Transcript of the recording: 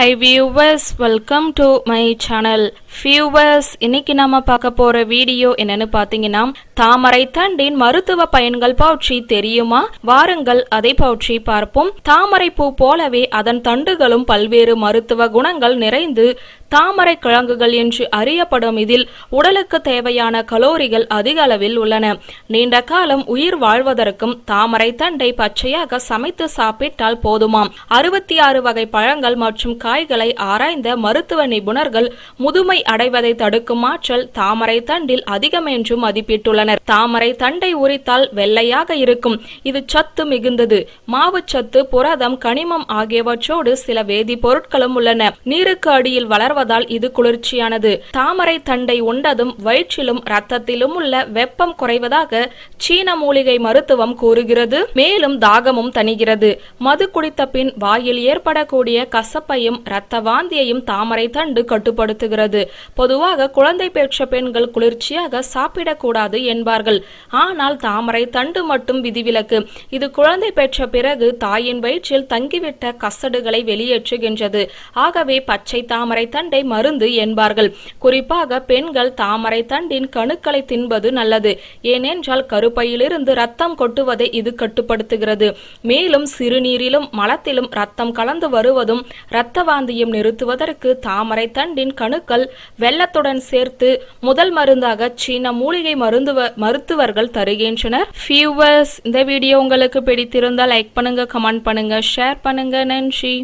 Hi viewers, welcome to my channel. ஃபியூவர்ஸ் இன்னைக்கு நம்ம பார்க்க போற வீடியோ என்னன்னு பாத்தீங்கன்னா தாமரை தண்டின் மருத்துவ பயன்கள் பவுச்சி தெரியுமா வாருங்கள் அதை பவுச்சி பார்ப்போம் தாமரை பூ போலவே அதன் தண்டுகளும் பல்வேறு மருத்துவ குணங்கள் நிறைந்து தாமரை கிழங்குகள் என்று அறியப்படும் இதில் உடலுக்கு தேவையான கலோரிகள் அதிக அளவில் உள்ளன நீண்ட காலம் உயிர் வாழ்வதற்கும் தாமரை தண்டை பச்சையாக சமைத்து சாப்பிட்டால் போதுமாம் அறுபத்தி ஆறு வகை பழங்கள் மற்றும் காய்களை ஆராய்ந்த மருத்துவ நிபுணர்கள் முதுமை நோய் அடைவதை தடுக்கும் ஆற்றல் தாமரை தண்டில் அதிகம் என்றும் மதிப்பிட்டுள்ளனர் தாமரை தண்டை உரித்தால் வெள்ளையாக இருக்கும் இது சத்து மிகுந்தது மாவு சத்து புரதம் கனிமம் ஆகியவற்றோடு சில வேதிப்பொருட்களும் உள்ளன நீருக்கு அடியில் வளர்வதால் இது குளிர்ச்சியானது தாமரை தண்டை உண்டதும் வயிற்றிலும் ரத்தத்திலும் உள்ள வெப்பம் குறைவதாக சீன மூலிகை மருத்துவம் கூறுகிறது மேலும் தாகமும் தணிகிறது மது குடித்த பின் வாயில் ஏற்படக்கூடிய கசப்பையும் இரத்த வாந்தியையும் தாமரை தண்டு கட்டுப்படுத்துகிறது பொதுவாக குழந்தை பெற்ற பெண்கள் குளிர்ச்சியாக சாப்பிடக்கூடாது என்பார்கள் ஆனால் தாமரை தண்டு மட்டும் விதிவிலக்கு இது குழந்தை பெற்ற பிறகு தாயின் வயிற்றில் தங்கிவிட்ட கசடுகளை வெளியேற்றுகின்றது ஆகவே பச்சை தாமரை தண்டை மருந்து என்பார்கள் குறிப்பாக பெண்கள் தாமரை தண்டின் கணுக்களை தின்பது நல்லது ஏனென்றால் கருப்பையிலிருந்து ரத்தம் கொட்டுவதை இது கட்டுப்படுத்துகிறது மேலும் சிறுநீரிலும் மலத்திலும் ரத்தம் கலந்து வருவதும் இரத்த வாந்தியும் நிறுத்துவதற்கு தாமரை தண்டின் கணுக்கள் வெள்ளத்துடன் சேர்த்து முதல் மருந்தாக சீன மூலிகை மருந்துவ மருத்துவர்கள் தருகின்றனர் ஃபியூவர்ஸ் இந்த வீடியோ உங்களுக்கு பிடித்திருந்தால் லைக் பண்ணுங்க கமெண்ட் பண்ணுங்க ஷேர் பண்ணுங்க நன்றி